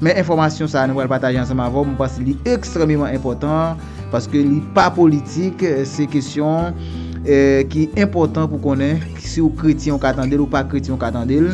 Men, informasyon sa nan wèl patajan sa ma vòp, mwen pas li ekstremèman impotant, paske li pa politik, se kèsyon ki euh, impotant pou konè, si ou kreti an katandèl ou pa kreti an katandèl,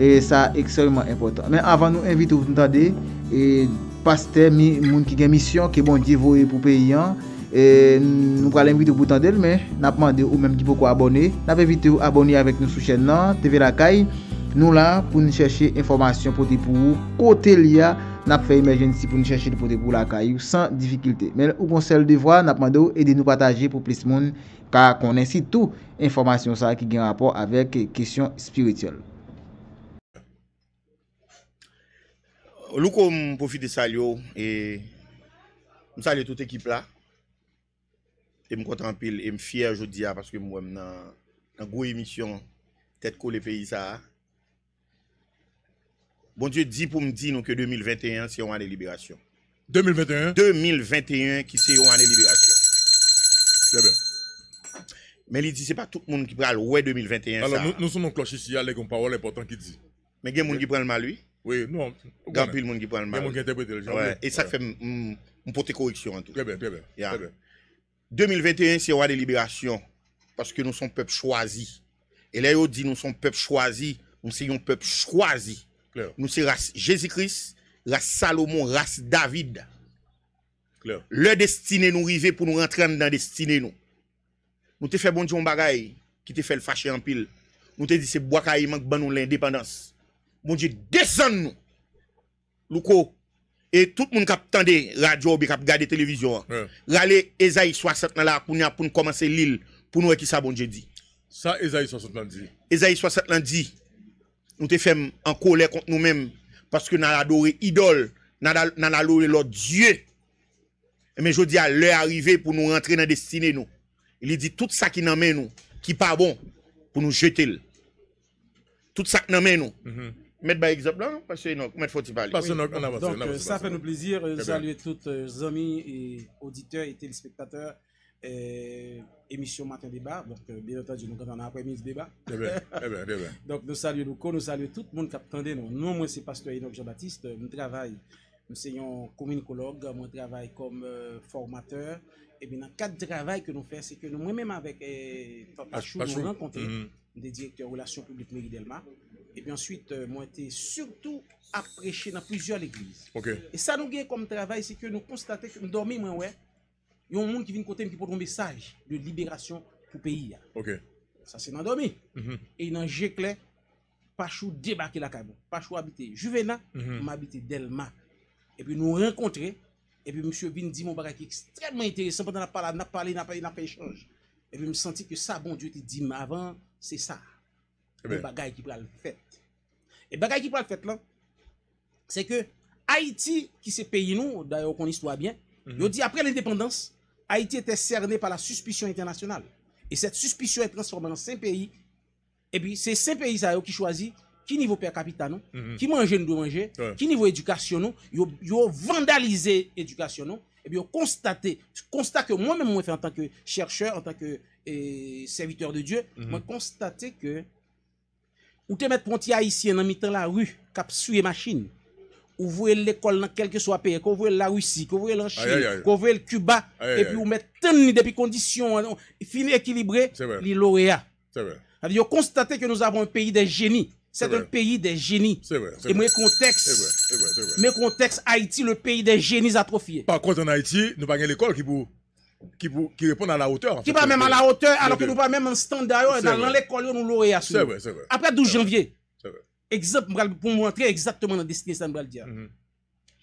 e sa ekstremèman impotant. Men, avan nou envite ou moutandè, e pas temi moun ki gen misyon, ki bon diye vòe pou peyyan, e nou pral envite ou moutandèl, men, nap mandè ou menm ki pou kwa abonè, nap envite ou abonè avèk nou sou chèn nan, TV Rakaï, Nou la pou nou chèche informasyon pote pou ou, kote liya nap fè emergency pou nou chèche di pote pou lakay ou, san difikilte. Men ou konsel devwa nap mandou edi nou pataje pou plis moun, ka konensi tou informasyon sa ki gen rapor avek kèsyon spirityol. Lou kon profite sal yo, e m sal yo tout ekip la, te m kontranpil, te m fyer jodi a, paske m wèm nan gwo emisyon tèt ko le peyi sa a, Bon Dieu dit pour me dire que 2021, c'est une année de libération. 2021? 2021, qui c'est une année de libération. Très bien. Mais il dit, ce n'est pas tout le monde qui prend le ouais 2021. Alors, Nous, nous sommes en cloche ici, a une parole importante qui dit. Mais il y a des gens qui prennent le mal, lui. Oui, non. Il y a des gens qui prennent le mal. Il y a qui le Et ça fait une petite correction en tout. Très bien, très bien. Très bien. 2021, c'est une année de libération. Parce que nous sommes peuple choisi. Et là, il dit, nous sommes peuple choisi. Nous sommes peuple choisi. Nous sommes race Jésus-Christ, race Salomon, race David. Claire. Le destiné nous river pour nous rentrer dans destiné nous. Nous te fait bon Dieu un bagaille qui te fait le fâcher en pile. Nous te dit c'est bois qui manque ben nous l'indépendance. Bon Dieu descend nous. Louko et tout le monde qui la radio ou qui la télévision. Rale Esaïe 60 là pour nous pour commencer l'île pour nous qui ça bon dit. Ça Esaïe 60 dit. Esaïe 60 dit nous te faisons en colère contre nous-mêmes parce que nous adorons adoré idole, nous avons adoré l'autre Dieu. Mais je dis à l'heure arrivée pour nous rentrer dans la destinée. Nous. Il dit tout ça qui nous nous, qui pas bon, pour nous jeter. Tout ça qui nous nous. Mm Mettre par exemple, là, parce que non, mettre faut-il parler? Donc, ça fait nous plaisir euh, saluer tous euh, les amis et auditeurs et téléspectateurs. emisyon eh, Matin Débat bèlantadjou bon, euh, nou ganda nan apremi di débat dèbè, dèbè, dèbè nou salye nou kon, nou salye tout moun kap tendè nou mwen se pastoyenok Jean-Baptiste mwen travay, mwen se yon kouminekolog, mwen travay kom formateur, e bè nan kat travay ke nou fè, se ke nou mwen mèm avèk Topachou, mwen renkontè de direktyor Rolasyon Publique Meridelma e bè answit mwen te euh, surtout apreche nan pwizyo l'eglise e sa nou gè kom travay se ke nou konstate ke mwen dormi mwen wè y a un monde qui vient côté qui porte un message de libération pour le pays. OK. Ça, c'est dans et Mm -hmm. Et dans Jeclé, Pachou débarqué la pas Pachou habiter Juvena, mm Delma. Et puis nous rencontrer. Et puis monsieur Vin dit mon bagage qui est extrêmement intéressant pendant la parole, n'a parlé, n'a parlé, n'a fait échange. Et puis je me sentis que ça, bon Dieu, te dit, mais avant, c'est ça. Eh le bagage qui le fait. Et bagage qui le fait là, c'est que Haïti, qui c'est pays nous, d'ailleurs, qu'on histoire bien, mm dit après l'indépendance, Haïti était cerné par la suspicion internationale. Et cette suspicion est transformée dans cinq pays. Et puis, c'est cinq pays qui choisissent qui niveau per capita non, mhm. qui mange nous doit manger, qui niveau éducation non, ils ont vandalisé l'éducation, non, et bien constaté, constat que moi-même moi, en tant que chercheur, en tant que serviteur de Dieu, je mhm. moi où que ou te mettre pontier haïtien dans la rue, capsule et machine, vous l'école dans quel que soit pays, qu'on la Russie, qu'on voulez la Chine, qu'on le Cuba, et puis vous mettez tant de conditions hein, fini équilibré, les lauréats. C'est vrai. que nous avons un pays des génies. C'est un pays des génies. Et mes contexte, mais contexte Haïti, le pays des génies atrophiés. Par contre, en Haïti, nous n'avons l'école qui répond qui, qui à la hauteur. Qui va même à la hauteur, alors que nous pas même en standard, dans l'école, nous Après 12 janvier, exemple, pour montrer exactement la destinée, ça me dire. le mhm.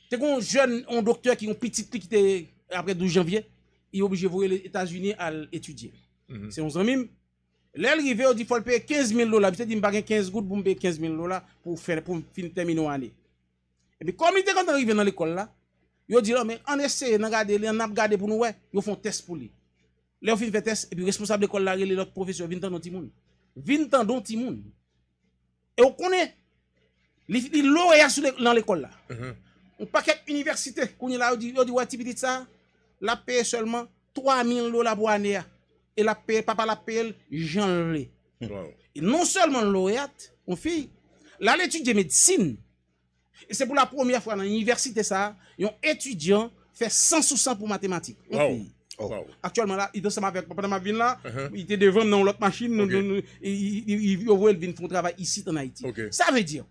C'est qu'un jeune, un docteur qui a un petit qui était après 12 janvier, il est obligé de voir les États-Unis à l'étudier. Mhm. C'est 11 ans Là, il arrive, il dit qu'il faut payer 15 000 dollars. peut dit qu'il payer 15 gouttes pour payer 15 000 dollars pour faire, pour finir terminer l'année. Et puis, comme il était quand arrivé dans l'école là, il dit, non oh, mais on essaie, on regarde, on a regardé pour nous, ils font test pour lui. Là, on fait un test, et puis le responsable de l'école là, l'autre professeur, 20 ans dans le monde. 20 ans dans le monde. Et on connaît, les lauréats dans l'école là, Un paquet université qu'on la on dit, ouais, tu petit ça la paye seulement 3000 dollars pour année et la paye papa l'appelle, paie, Jean Et non seulement lauréat, on fille, là l'étude de médecine. Et c'est pour la première fois dans l'université ça, un étudiant fait 100 sous 100 pour mathématiques. Wow. Wow. Actuellement là, il est avec papa dans ma ville là, il était devant dans l'autre machine, il il, il, il, il, il, en Haïti. Ça veut ça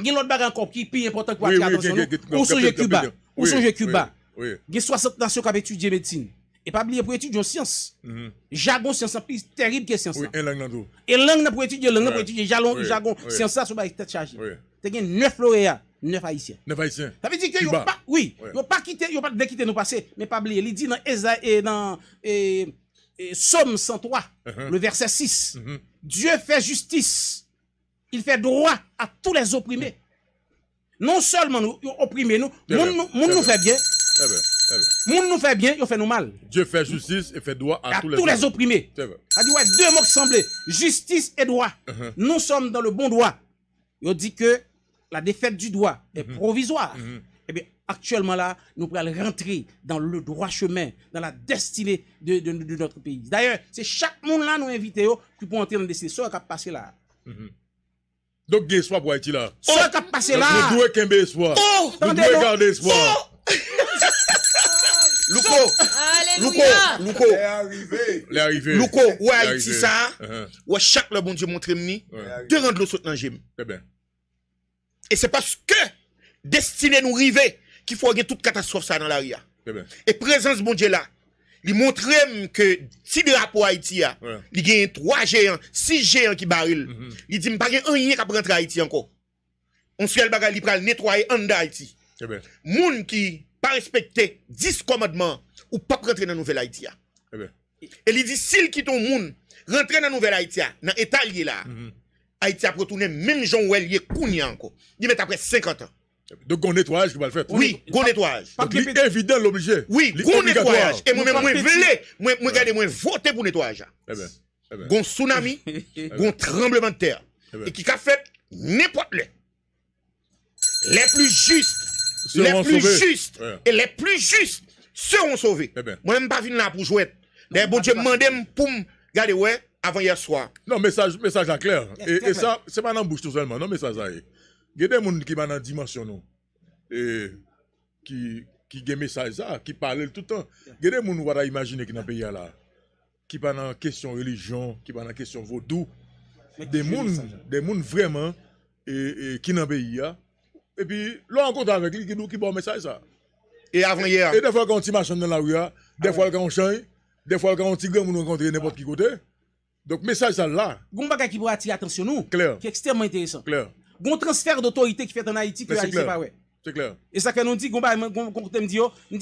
il y a l'autre encore qui est plus important que la attention. sont Cuba. Où sont Cuba. Il y a 60 nations qui ont étudié médecine. Et pas oublier pour étudier science. Mhm. Jargon science, c'est terrible que science. et langue langue pour étudier, langue pour étudier, jargon, science, ça, c'est pas chargé. Il Tu as 9 lauréats, 9 haïtiens. 9 haïtiens. Ça veut dire que pas, oui, n'ont pas quitté, ils n'ont pas quitté nos passés, mais pas oublier. Il dit dans et eh, dans eh, eh, Somme 103, uh-huh. le verset 6, mhm. Dieu fait justice il fait droit à tous les opprimés. Non seulement nous opprimés, nous, eh monde nous, eh eh nous fait bien. monde nous fait bien, il fait nous mal. Dieu fait justice et fait droit à, tous, les, opprimés. C'est A dit, ouais, deux mots semblent, justice et droit. Uh-huh. Nous sommes dans le bon droit. Il dit que la défaite du droit est mm-hmm. provisoire. Mm-hmm. Et bien, actuellement là, nous pourrons rentrer dans le droit chemin, dans la destinée de, notre pays. D'ailleurs, c'est chaque monde là nous invitons qui pour entrer dans le Ce qui a passé là. Mm-hmm. Donc, il y a espoir pour Haïti là. Oh. Ce qui a passé là. Nous devons qu'il y ait espoir. Oh, nous devons garder espoir. Louko, Louko, Louko, les arrivés, Louko, ouais Haïti ça, uh-huh. ouais chaque le bon Dieu montre mni, de rendre l'eau saute dans gym. Et c'est parce que destiné nous river qu'il faut avoir toute catastrophe ça dans l'arrière. Et présence bon Dieu là, il montre que si drapeau Haïti a, ouais. il y a trois géants, six géants qui barrent. Mm dit, Il n'y a pas un rien qui rentrer à Haïti encore. On se le bagage, libre pral nettoyer en Haïti. Eh ben. Moun qui pas respecté 10 commandements ou pas rentrer dans nouvelle Haïti eh ben. Et il dit, s'il quitte un monde, rentrer dans nouvelle Haïti dans l'état là, mm -hmm. Haïti a retourné même Jean-Well, il est encore. Il met après 50 ans. De gros nettoyage, tu vas le faire. Oui, gros nettoyage. C'est évident l'objet. Oui, gros nettoyage. Et moi-même, moi, moi, moi, regardez, moi, voter pour nettoyage. Eh bien, eh ben. Gon tsunami, eh ben. gon tremblement de terre. Eh ben. Et qui a fait n'importe les. Les plus justes, les plus justes et les plus justes seront sauvés. Moi-même, pas venu là pour jouer. mais bon Dieu, demandé pour me, regarder, ouais, avant hier soir. Non, message, message à clair. Et, ça, c'est pas dans la bouche tout seulement, non, message à il y a des gens qui sont dans dimension, qui, qui ont message ça, qui parlent tout le temps. Il y a des gens qui imaginer qui dans le pays là, qui sont dans question religion, qui sont dans question vaudou. Des gens, des gens vraiment et, qui dans le pays là. Et puis, l'on on avec lui, qui nous qui bon message ça. Et avant hier. Et des fois, quand on marche dans la rue, des ah fois, quand on change, des fois, quand on tigre, on rencontrer n'importe qui côté. Donc, message ça là. Il y a qui pour attirer l'attention, nous. Claire. Qui est extrêmement intéressant. Clair bon transfert d'autorité qui fait en Haïti que Haïti pas ouais. C'est clair. Et ça que oh, nous dit,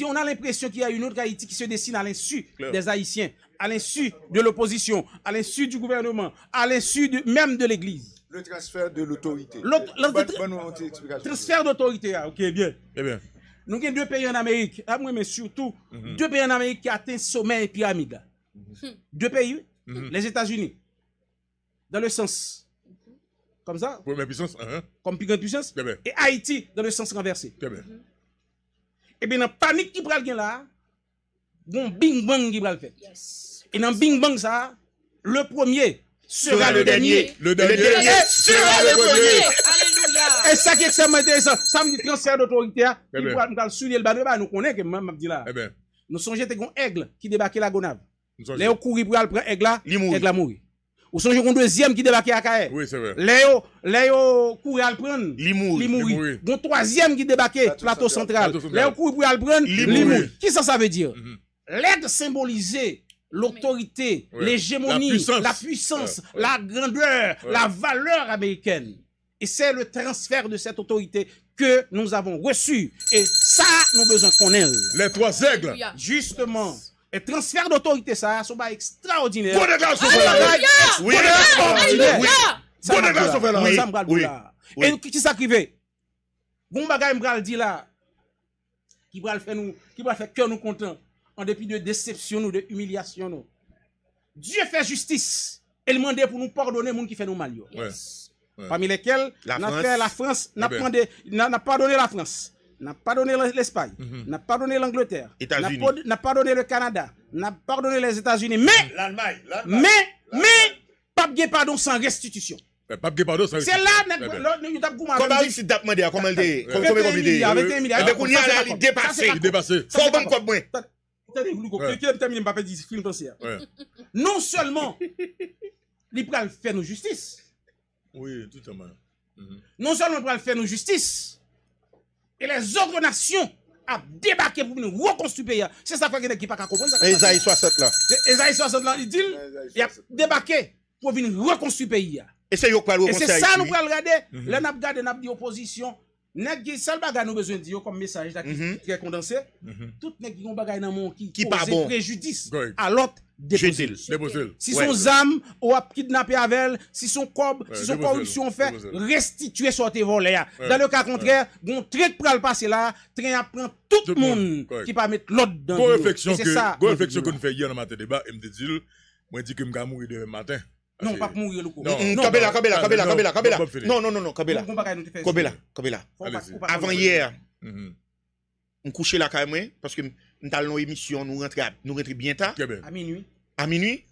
on a l'impression qu'il y a une autre Haïti qui se dessine à l'insu des Haïtiens, à l'insu de l'opposition, à l'insu du gouvernement, à l'insu même de l'Église. Le transfert de l'autorité. Le transfert d'autorité, ah, ok, bien. Eh bien. Nous avons deux pays en Amérique, ah, mais surtout mm-hmm. deux pays en Amérique qui atteignent sommet et pyramide. Mm-hmm. Deux pays, mm-hmm. les États-Unis, dans le sens comme ça Première puissance. Hein, hein. Comme plus grande puissance. Et Haïti dans le sens renversé. bien. Et eh bien, dans la panique qui prend là, bon bing bang qui prend le fait. Yes. Et dans bing bang ça, le premier sera, le, dernier. Le dernier, eh, sera, le premier. Alléluia. Et ça qui est extrêmement intéressant, ça me dit transfert d'autorité, hein. il va souligner le bas nous connaissons que même dit là. Eh nous songeons que un aigle qui débarquait la gonave. Les courir pour aller prendre aigle là, aigle a mouru. Ou son un deuxième qui débarque à Kaé. Oui, c'est vrai. Léo, Léo courait à le prendre. troisième qui débarquait, plateau central. Léo courait pour le prendre. Limouri. Qui ça, ça veut dire? Mhm. L'aide symbolisée l'autorité, l'hégémonie, la puissance, la, grandeur, la valeur américaine. Et c'est le transfert de cette autorité que nous avons reçu. Et ça, nous besoin qu'on ait. Les trois aigles. Justement, et transfert d'autorité, ça, c'est pas extraordinaire. Bon ah, Oui, Bonne qui là. Qui va faire nous, qui va faire nous En dépit de déception ou de humiliation nous. Dieu fait justice. Et demande pour nous pardonner les qui fait nous mal. Parmi lesquels, la France, n'a eh ben. donné la France n'a pas donné l'Espagne, mhm. n'a pas donné l'Angleterre, n'a pas donné le Canada, n'a pas donné les États-Unis, mais, l'Allemagne, mais, mais, pas de pardon sans restitution. Pas de sans restitution. C'est là, nous il Non seulement, il peut faire nos justice. Oui, tout à fait. Mhm. Non seulement il peut faire nos justice et les autres nations a débarqué pour venir reconstruire le pays. C'est ça que qui pas comprendre. Esaïe 60 là. Esaïe 60 là, il dit, il a débarqué pour venir reconstruire le pays. Et c'est ça nous pouvons regarder. Là, nous avons regardé, opposition, Nèg qui seul bagage nous besoin dire comme message là, qui mm -hmm. très condensé. Mm -hmm. Tout nèg qui ont bagage dans monde qui, qui bon. préjudice à l'autre Déposer. Si son âme ou a kidnappé avec si son corps si son corruption fait, restituer sur volé. Hein. Dans le cas contraire, bon train pour le passer là, train à prendre tout, le monde qui pas mettre l'autre dans. Go réflexion que nous fait hier dans matin débat, et me dit moi dit que me mourir demain matin. Non, pas pour mourir Loukou. Kabela, Kabela, Kabela, Kabela, Kabela. Non, non, non, non, Kabela. Kabela, Kabela. Avant hier, mhm. on couchait la caméra parce que nous avons une émission, nous rentrons bien tard. À minuit. À minuit.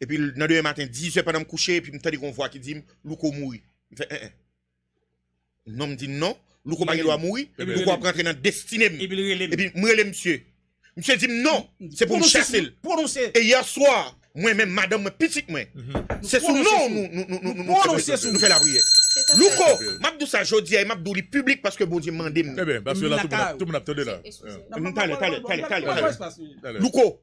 Et puis, le demain matin, 10h pendant me coucher, et puis me dit qu'on voit qui dit Louko mourit. Non, eh, eh. me dit non, loko pas doit mourir, Pourquoi eh ben, va rentrer dans destinée. Et puis, me monsieur. Monsieur dit non, c'est pour me chasser. Et hier soir, moi-même, madame, moi, moi. C'est sous nous, nous, nous, nous, nous, nous, la nous, Louko, nous ça, nous nous li eh, public parce que bon Dieu m'a nous Eh parce que là, tout le monde nous là. Louko,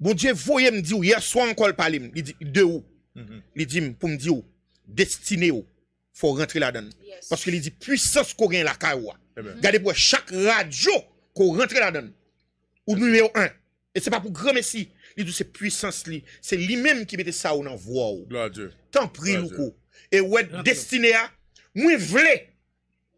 bon Dieu nous me hier soir encore il dit, de où? Mhm. Il dit, pour me dire, destiné où? Faut rentrer là-dedans. Parce qu'il dit, puissance qu'on gagne la eh nous mhm. Regardez pour chaque radio qu'on rentre là-dedans. Ou numéro un. Et c'est pas pour grand messie. Li de se puissances, li. Se li menm ki mette sa ou nan vwa ou. à Dieu. Tan pri nou Et E wè a, mwen vle,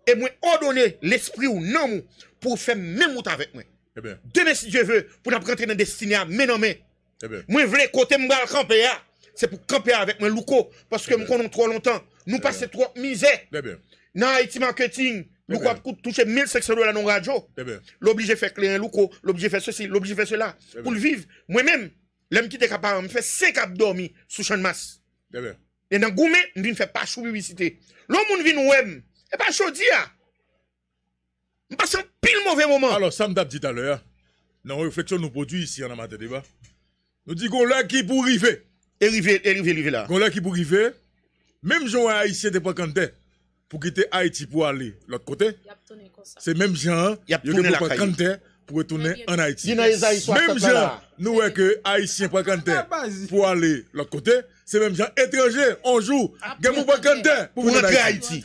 e mwen l'esprit ou non, pour faire fè mè avec moi. – mwen. Eh Deme si Dieu veut, pour nous prentre dans destine a, mais, nan mè. Eh mwen vle kote mwen al kampe a, se pou kampe a avèk mwen louko, paske eh mwen konon tro lontan, nou eh pase tro mizè. Eh nan Haiti Marketing, nous eh ben. avons toucher 1500 dollars dans la radio. Eh ben. L'obligé fait clair, l'obligé fait ceci, l'obligé fait cela. Eh ben. Pour le vivre, moi-même, l'homme qui était capable, me fait 5 abdominaux sous champ de masse. Et dans Goumé, je ne fait pas chou publicité. L'homme vient nous Et pas chaudir. On passe un pile mauvais moment. Alors, ça me dit tout à l'heure, dans la réflexion nous produit ici en amateur débat, nous disons là qui pour arriver. Et arriver, et arriver, là. Qu'on là qui pour arriver, même Jean Haïtien de pas canté pour quitter Haïti pour aller l'autre côté. C'est même gens ah, pour retourner en Haïti. Même gens nous que Haïtiens pour pour aller l'autre côté. C'est même gens étrangers on joue pour pour Haïti.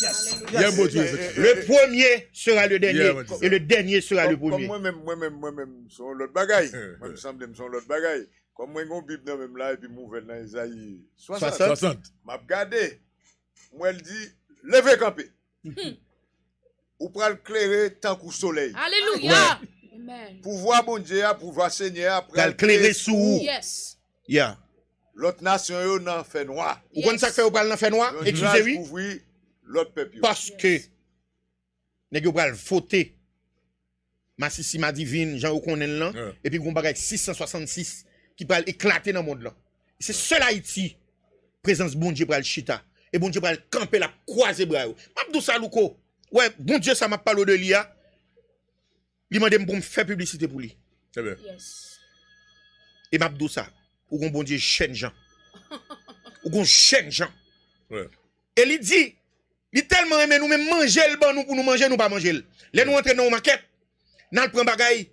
Le premier sera le dernier et le dernier sera le premier. Moi-même, moi-même, moi-même, l'autre bagaille. Eh, moi, eh. l'autre bagaille. Comme moi, j'ai Bible dans même et dans Isaïe 60. regardé. Moi, elle dit, levez campé. Hmm. Ou pral clairer tant qu'au soleil. Alléluia. Pouvoir Bon Dieu, pouvoir Seigneur, pral clairer sous. Yes. Yeah. L'autre nation yo nan fait noir. Ou kon ça fait ou pral nan fait noir? Excusez-moi. l'autre peuple. Parce que nèg yo pral ma Massissima divine, Jean konnen là, et puis on bagay 666 qui pral éclater dans le monde là. C'est seul Haïti présence bon Dieu pral chita et bon Dieu va camper la croiser bras. M'abdou l'ouko Ouais, bon Dieu, ça m'a parlé de l'IA. Il m'a dit bon me publicité pour lui. Yes. Et m'abdou ça. Ou bon Dieu, chaîne Jean. Ou bon chaîne Jean. Ouais. Et il dit, il tellement aimé nous même manger le bon nous pour nous manger, nous pas manger. les nous entraînons au maquette. Nous prenons bagaille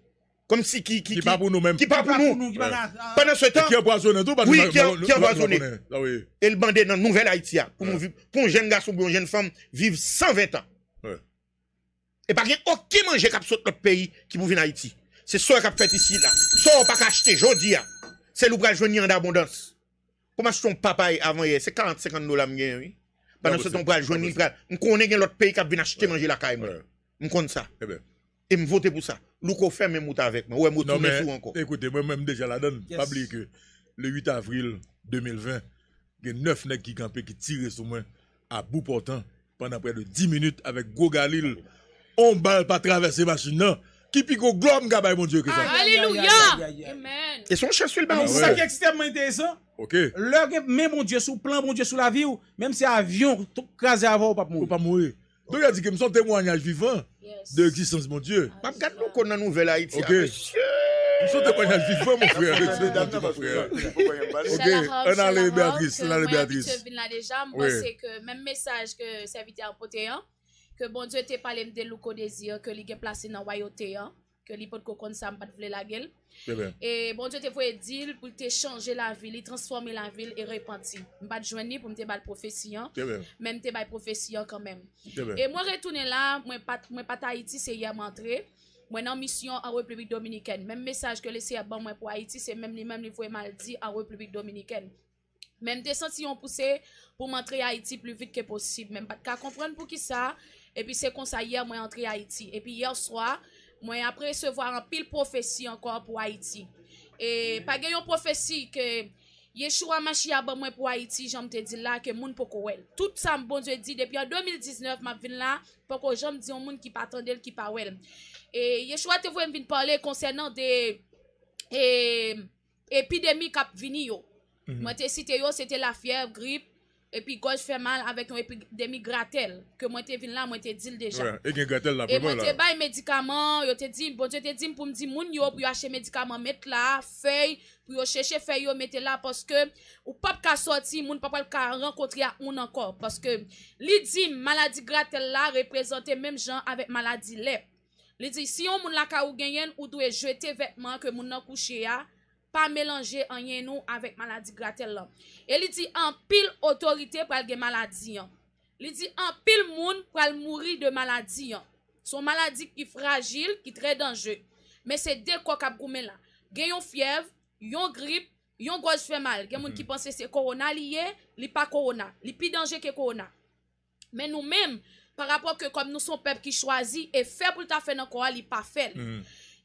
comme si qui qui qui pas pour nous même qui pas pour nous pendant ce temps qui tout oui qui empoisonné et le bandé dans nouvelle Haïti ah, pour un jeune garçon pour une jeune femme vivre 120 ans et pas aucun manger saute notre pays qui pour venir Haïti c'est ça qu'on fait ici là ça on pas acheter jodi ah. c'est l'ouvrage joindre en abondance comment son papa avant hier c'est 40 50 dollars pendant ce temps pour joindre on connaît l'autre pays qui vient acheter manger la caille on connaît ça eh et me voter pour ça nous qu'on fait même avec moi. Ouais, moi, encore. Écoutez, moi-même déjà la donne. Pas oublier que le 8 avril 2020, il y a 9 nègres qui campaient, qui tirent sur moi à bout portant pendant près de 10 minutes avec Gogalil, Galil. On balle pas traverser machine, non. Qui pique au globe, gabay, mon Dieu, que ça. Alléluia. Amen. Et son chef sur le C'est extrêmement intéressant. OK. Leur, même mon Dieu, sous plan, mon Dieu, sous la vie, même si avion, tout crasé avant, ou pas mourir. pas mourir. Donc il a dit que sommes témoignage vivant de l'existence, mon Dieu. Je nous qu'on a nouvelle Haïti. Ok. sont témoignage mon frère. mon frère. Ok. On a les Béatrice. On a les Béatrice. Je que même message que serviteur sommes hein, que bon Dieu t'a parlé de Louko Désir, que vivants. a e placé dans Royauté. ke li pot kokon sa m pat vle la gel. Te ben. E bon, jote fwe dil pou te chanje la vil, li transforme la vil e repanti. M pat jwenni pou m te bal profesyon. Te ben. Men te bal profesyon kanmen. Te ben. E mwen retounen la, mwen pat Haiti se yaman tre, mwen nan misyon a Republik Dominikene. Men mesaj ke lese yaban mwen pou Haiti, se men ni men nivwe maldi a Republik Dominikene. Men te senti yon puse pou m antre Haiti plu vit ke posib. Men pat ka konpren pou ki sa, e pi se konsayer mwen antre Haiti. E pi yon swa, Mwen apre se vwa an pil profesi anko an pou Haiti. E pa gen yon profesi ke yeshuwa man shi aban mwen pou Haiti, jom te di la ke moun poko wèl. Tout sa m bon zwe di depi an 2019 m ap vin la poko jom di yon moun ki patande l ki pa wèl. E yeshuwa te vwen vin pale konsenant de e, epidemi kap vini yo. Mhm. Mwen te site yo, se te la fyer grip. epi goj fè mal avèk yon epidemi gratel, ke mwen te vin la, mwen te dil deja. E gen gratel la, pou mwen la. E mwen te bay medikaman, yon te dim, bon, yon te dim pou mdi moun yo pou yon achè medikaman met la, fèy pou yon chèche fèy yo met la, poske ou pap ka soti, moun papal ka renkotri a moun ankor, poske li dim, maladi gratel la, reprezentè mèm jan avèk maladi lep. Li di, si yon moun la ka ou genyen, ou dwe jwete vetman ke moun nan kouche ya, pa melange an yen nou avèk maladi grater la. E li di an pil otorite pou al gen maladi yon. Li di an pil moun pou al mouri de maladi yon. Son maladi ki fragil, ki tre denje. Men se del kwa kap goumen la. Gen yon fiev, yon grip, yon goz fè mal. Gen moun ki panse se korona li ye, li pa korona. Li pi denje ke korona. Men nou men, par rapport ke kom nou son pep ki chwazi, e feb pou ta fè nan kwa li pa fèl.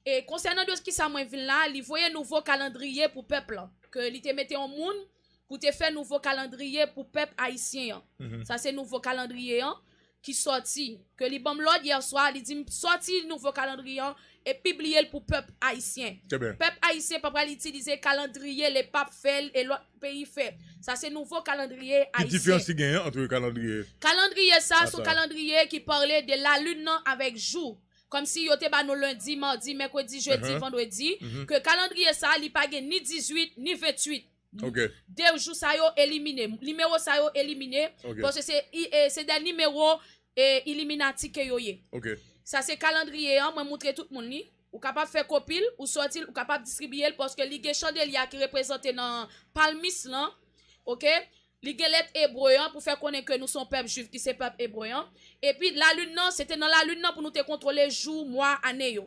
Et concernant de ce qui s'est passé là, il voyait un nouveau calendrier pour le peuple. Hein, que il te mettait en monde pour un nouveau calendrier pour le peuple haïtien. Ça, c'est un nouveau calendrier qui sorti. Que les bon hier soir, il dit sorti nouveau calendrier et publié pour le peuple haïtien. Le peuple haïtien, papa, utiliser le calendrier, les papes fait et le pays fait. Ça, c'est un nouveau calendrier haïtien. Quelle différence y a entre le calendrier Calendrier, ça, c'est un calendrier qui parlait de la lune hein, avec jour comme si yo te ba lundi, mardi, mercredi, jeudi, uh-huh. vendredi, uh-huh. que calendrier ça li pa ni 18 ni 28. OK. Deux jours ça yo éliminé, numéro ça yo éliminé parce que c'est eh, c'est des numéros et eh, que yo OK. Ça c'est calendrier hein, moi montrer tout le monde ni. Ou capable faire copil, ou sortir. ou capable distribuer. Parce que li ge chandelia qui représente dans palmis lan, ok? li gelet ebroyan pou fè konen ke nou son pep jiv ki se pep ebroyan, epi la lun nan, se te nan la lun nan pou nou te kontrole jou, mwa, aneyo.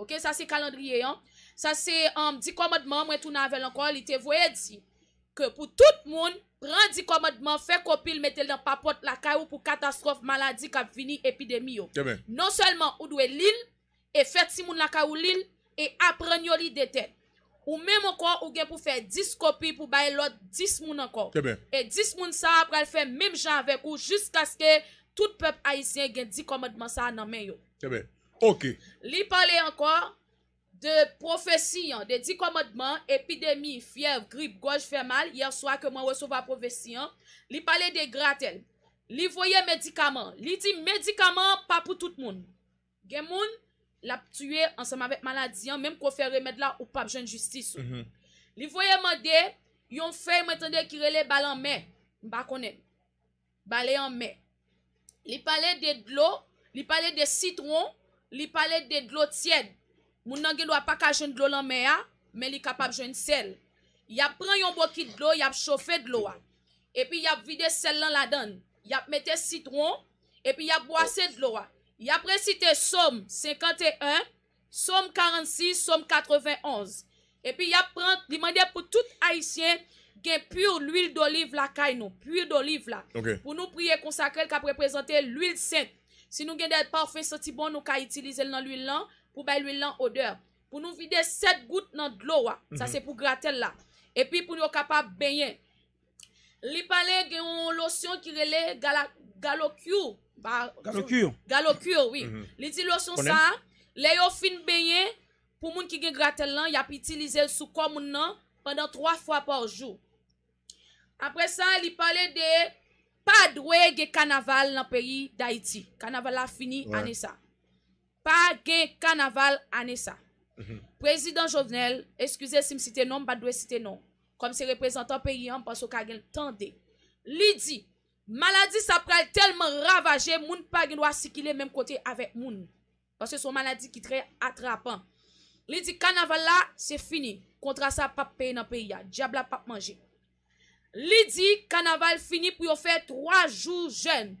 Ok, sa se kalandriye yon, sa se um, di komodman, mwen tou navel ankol, li te voye di, ke pou tout non moun, pran di komodman, fè kopil, metel nan papot lakayou pou katastrof maladi kap vini epidemiyo. Non selman ou dwe lil, e fè timoun lakayou lil, e apren yori deten. Ou mèm ankon ou gen pou fè 10 kopi pou baye lòt 10 moun ankon. E 10 moun sa apre al fè mèm jan vek ou jist kaskè tout pep aisyen gen di komadman sa nan men yo. Li pale ankon de profesi yon, de di komadman, epidemi, fiev, grip, goj fè mal. Yer swa ke mwen wèsova profesi yon. Li pale de gratel. Li voye medikaman. Li di medikaman pa pou tout moun. Gen moun? l ap tue ansem avet maladyan, menm kon fè remèd la ou pap jen justice ou. Mhm. Li foye mande, yon fè mwen tende ki rele balan mè, mba konen, balen mè. Li pale de glò, li pale de sitron, li pale de glò tied. Moun nage lwa pa ka jen glò lan mè ya, men li kapap jen sel. Yap pren yon bokit glò, yap chofè glò a, epi yap vide sel lan la dan. Yap metè sitron, epi yap boase glò a. Ya pre cite som 51, som 46, som 91. E pi ya prende, li mande pou tout Haitien gen pure l'huile d'olive la kay nou. Pure d'olive la. Ok. Pou nou priye konsakrel ka pre prezante l'huile sè. Si nou gen de pa ah. ou mhm. fè sè ti bon nou ka itilize l nan l'huile lan, pou bay l'huile lan odeur. Pou nou vide sè gout nan glowa. Sa se pou gratel la. E pi pou nou kapab beyen. Li pale gen yon lotion ki rele galokyou. Galo kyo. Galo kyo, oui. Mhm. Li di lo son sa, le yo fin beye, pou moun ki gen gratel lan, ya pi itilize sou komoun nan, pandan 3 fwa par jou. Apre sa, li pale de, pa dwe gen kanaval nan peri da iti. Kanaval la fini anesa. Pa gen kanaval anesa. Mhm. Prezident Jovenel, eskuse si m site nom, pa dwe site nom, kom se reprezentant peri yon, panso ka gen tande. Li di, Maladi sa pral telman ravaje, moun pa genwa si ki le menm kote ave moun. Pase son maladi ki tre atrapan. Li di kanaval la, se fini. Kontra sa pap pey nan pey ya. Diabla pap manje. Li di kanaval fini pou yo fey 3 jou jen.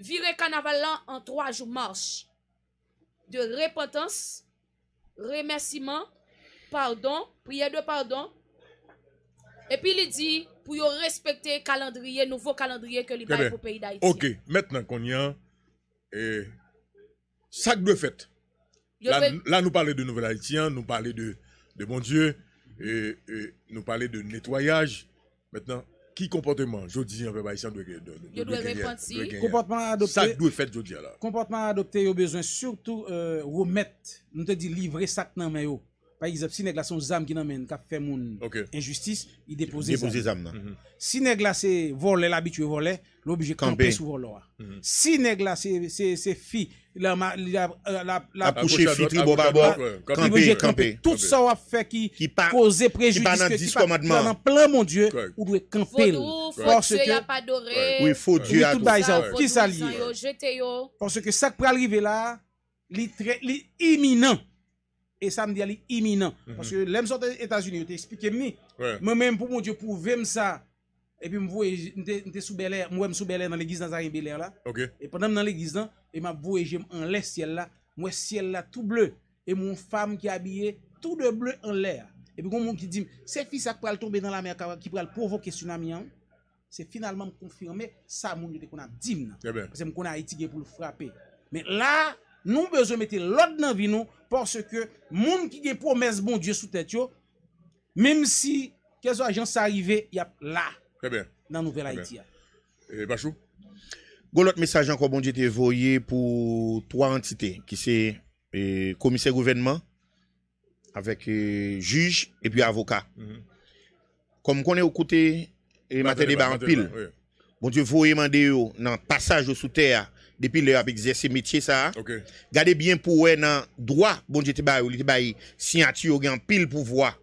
Vire kanaval la an 3 jou mors. De repotans, remersiman, pardon, priye de pardon. E pi li di... pour respecter le calendrier, nouveau calendrier que l'Ibaye pour le pays d'Haïti. Ok, maintenant qu'on y est, ça eh, sac de fête. Là, nous parlons de nouvelle Haïtien, nous parlons de, de bon Dieu, et, nous parlons de nettoyage. Maintenant, qui comportement, je dis, on Je bah, dois de gagner. Comportement adopté. Sac doit fait, je dis là. Comportement adopté, il y besoin surtout euh, remettre, nous te dit livrer sac dans les mains par exemple, si nègre sont zam qui n'amène qui fait mon okay. injustice, il dépose des zam. Mm -hmm. Si nègre là c'est voler l'habitué voler, l'objet campé sous voler. Mm -hmm. Si nègre là c'est c'est c'est fille la la la la coucher fille tribo babo camper campé. Tout ça va faire qui qui causer préjudice qui pas dans 10 Dans plein mon Dieu, ou doit camper parce que a pas doré. Oui, faut Dieu à tout ça. Qui ça Parce que ça qui peut arriver là, il est imminent et ça est imminent. Mm -hmm. Parce que l'aime sorti États-Unis, je t'explique moi. Moi-même, pour mon Dieu, pour me ça. Et puis, je sous Bel Air, moi, sous Bel Air dans l'église dans Bel Air là. Okay. Et pendant dans l'église là, hein, et m'a voyagé en l'air ciel là, moi ciel là tout bleu et mon femme qui est habillée tout de bleu en l'air. Et puis mon qui dit c'est fils qui va tomber dans la mer qui va provoquer tsunami hein? C'est finalement confirmé ça mon qu'on a dit. Eh ben. Parce que qu'on a étudié pour le frapper. Mais là, nous besoin mettre l'ordre dans vie nous Forse ke moun ki gen promes bon diye sou tètyo, mèm si ke zo ajan sa arrive yap la nan Nouvel Haïti ya. E eh, Pachou? Gou lòt mesajan kon bon diye te voye pou 3 antite, ki se komise gouvenman, avek juj, e pi avoka. Kon konè ou koute mater de baran pil, bon diye voye mande yo nan passage sou tèya depuis le a exercé métier ça. Ok. Gardez bien pour un droit bon Dieu te baille, il te bail signature un pile pouvoir.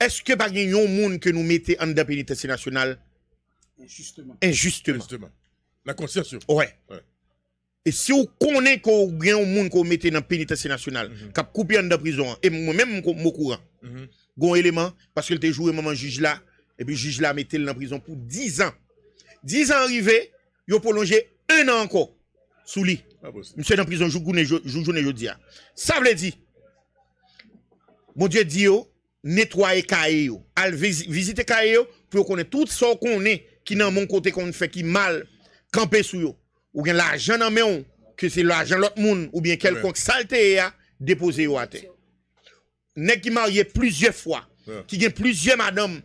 Est-ce que pas un monde que nous mettez en pénitence nationale injustement. injustement. Justement. La conscience. Ouais. Et si vous connaissez qu'on y a un monde qu'on mettez dans pénitentiaire nationale, mhm. qui a coupé en prison et moi-même au courant. Mm -hmm. élément parce qu'il était joué moment juge là et puis juge là mettait en prison pour 10 ans. 10 ans arrivé, il a un encore sous lui. Monsieur dans prison jour journée dis. Ça veut dire Mon Dieu dit yo nettoyer caillou yo, visiter caillé pour connaître tout ce qu'on est qui dans mon côté qu'on fait qui mal camper sous yo ou bien l'argent dans main que c'est l'argent l'autre monde ou bien quelconque saleté e a déposé ou à terre. Nèg qui marié plusieurs fois, qui gagne plusieurs madame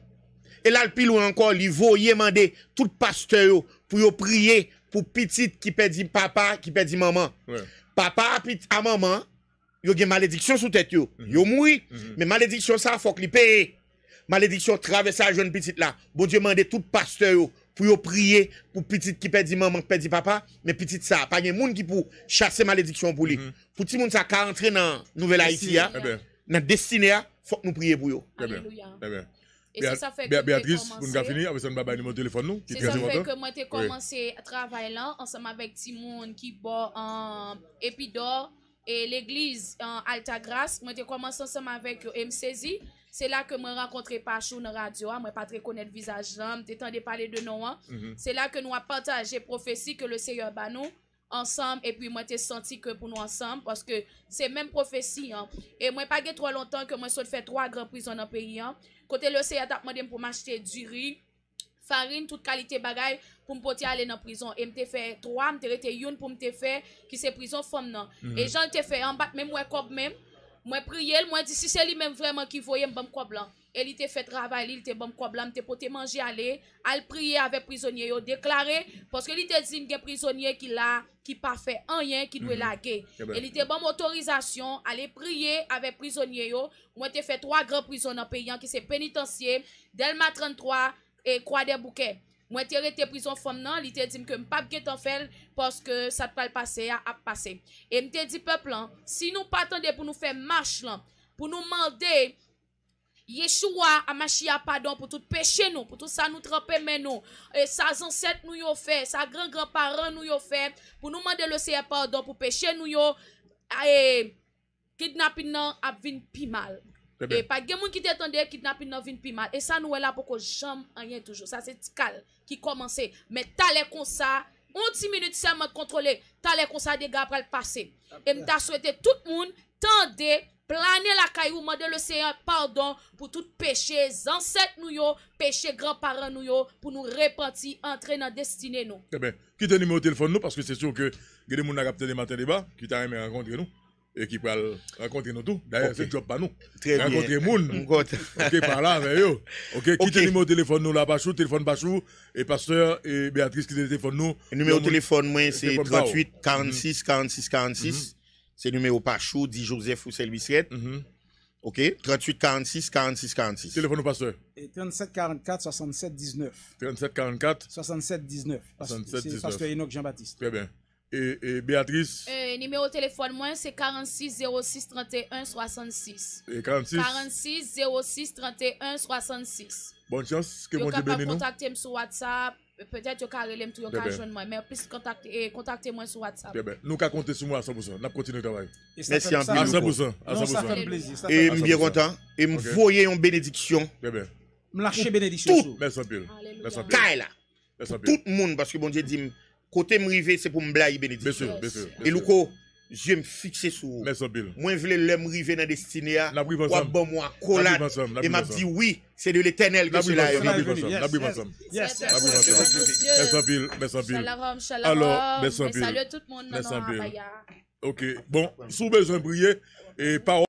et là le pilou encore, il voyait mandé, tout pasteur pour prier pour petite qui perdit papa, qui perdit maman. Ouais. Papa à maman, il y a une malédiction sous tête. Il mm -hmm. Mais malédiction, ça, il faut qu'il paye. Malédiction traverse la jeune petite là. Bon Dieu m'a tout pasteur pour prier pour petite qui perdit maman, qui perdit papa, mais petite ça, pas de monde qui pour chasser malédiction pour lui. Mhm. Pour tout le monde ça qui rentrer dans Nouvelle Haïti, hein, eh dans destinée, faut que nous prions pour eux. Eh et ça fait que téléphone C'est ça fait que moi j'ai commencé à travailler là ensemble avec Timon qui boit en Épidore et l'église en Alta Grâce. Moi j'ai commencé ensemble avec MCZ. C'est là que moi rencontré Pachou dans la radio, hein. moi pas très connaître visage là, hein. t'entendais parler de nous. Hein. Mhm. C'est là que nous avons partagé prophétie que le Seigneur ba nous ensemble et puis moi t'ai senti que pour nous ensemble parce que c'est même prophétie hein. et moi pas trop longtemps que moi saute fait trois grandes prisons dans le pays hein. Kote lò se yad ap modem pou m'achete di ri, farin, tout kalite bagay pou m'pote ale nan prizon. E mte fe, 3 mte rete yon pou mte fe ki se prizon fom nan. Mhm. E jan te fe, an bak men mwen kob men, mwen priye l, mwen di si se li men vreman ki voye mbam kob lan. E li te fet ravay li, li te bom problem, te pot te manji ale, ale priye ave prizonye yo, deklare, poske li te zin gen prizonye ki la, ki pa fe anyen ki dwe la ge. E li te bom otorizasyon, ale priye ave prizonye yo, mwen te fet 3 gre prizon an peyan ki se penitansye, delma 33, e kwa de bouke. Mwen te rete prizon fom nan, li te zin ke mpap getan fel, poske sa te pal pase, ap pase. E mte di peplan, si nou patande pou nou fe mwache lan, pou nou mande mwen, Yeshua machia pardon pour tout péché nous, pour tout ça nous tremper mais nous, et sa ancêtre nous yon fait, sa grand grand parent nous yon fait, pour nous demander le Seigneur pardon pour péché nous yon et kidnapping nan a vin pi mal. Eh ben. Et pas de moun qui te kidnapping nan vin pi mal. et ça nous est là pour que rien toujours ça Ça c'est cal qui mais Mais Me comme ça on ti minute contrôlé kontrole, comme ça des gars pour le passé. et mta souhaité tout le monde tende planer la caillou, demander le Seigneur pardon pour tout péché, ancêtres nous yo, péché grands-parents nous yo, pour nous repentir, entrer dans destinée nous. Eh bien, quitte le numéro de téléphone nous, parce que c'est sûr que il y a des gens qui capté les matins débat, qui t'a aimé rencontrer nous et qui peut rencontrer nous tous. D'ailleurs, okay. c'est job pas nous. Très bien. Rencontrer moun. OK, par là avec eux. OK, qui te numéro de téléphone nous là Bachou, téléphone Bachou et pasteur et Béatrice qui téléphone nous. Le numéro de téléphone moi c'est 38 46 46 46 c'est numéro pas dit Joseph ou Selvisret. Mm -hmm. OK? 38 46 46 46. Téléphone au pasteur. Et 37 44 67 19. 37 44 67 19. Parce, 67 Pasteur Enoch Jean-Baptiste. Très bien. Et, et Béatrice? Et, euh, numéro de téléphone, moi, c'est 46 06 31 66. Et 46? 46 06 31 66. Bonne chance, que Dieu bénisse contacter sur WhatsApp peut-être que relève tout, qu'à de moi, mais plus eh, contactez moi sur WhatsApp. Bien, nous allons compter sur moi à 100%. N'a continuer le travail. Merci À 100%, à Je Et bien content et vous voyez une bénédiction. Bien bien. Me lâcher bénédiction. Tout. Merci à Merci pile. Kaila. Tout le monde parce que bon Dieu dit côté me c'est pour me blâmer, bénédiction. Bien sûr, bien sûr. Et Louko je me fixer sur vous. Moi, je voulais l'homme dans destinée. La moi, m'a dit oui, c'est de l'éternel que La Salut tout le monde. Ok. Bon, sous besoin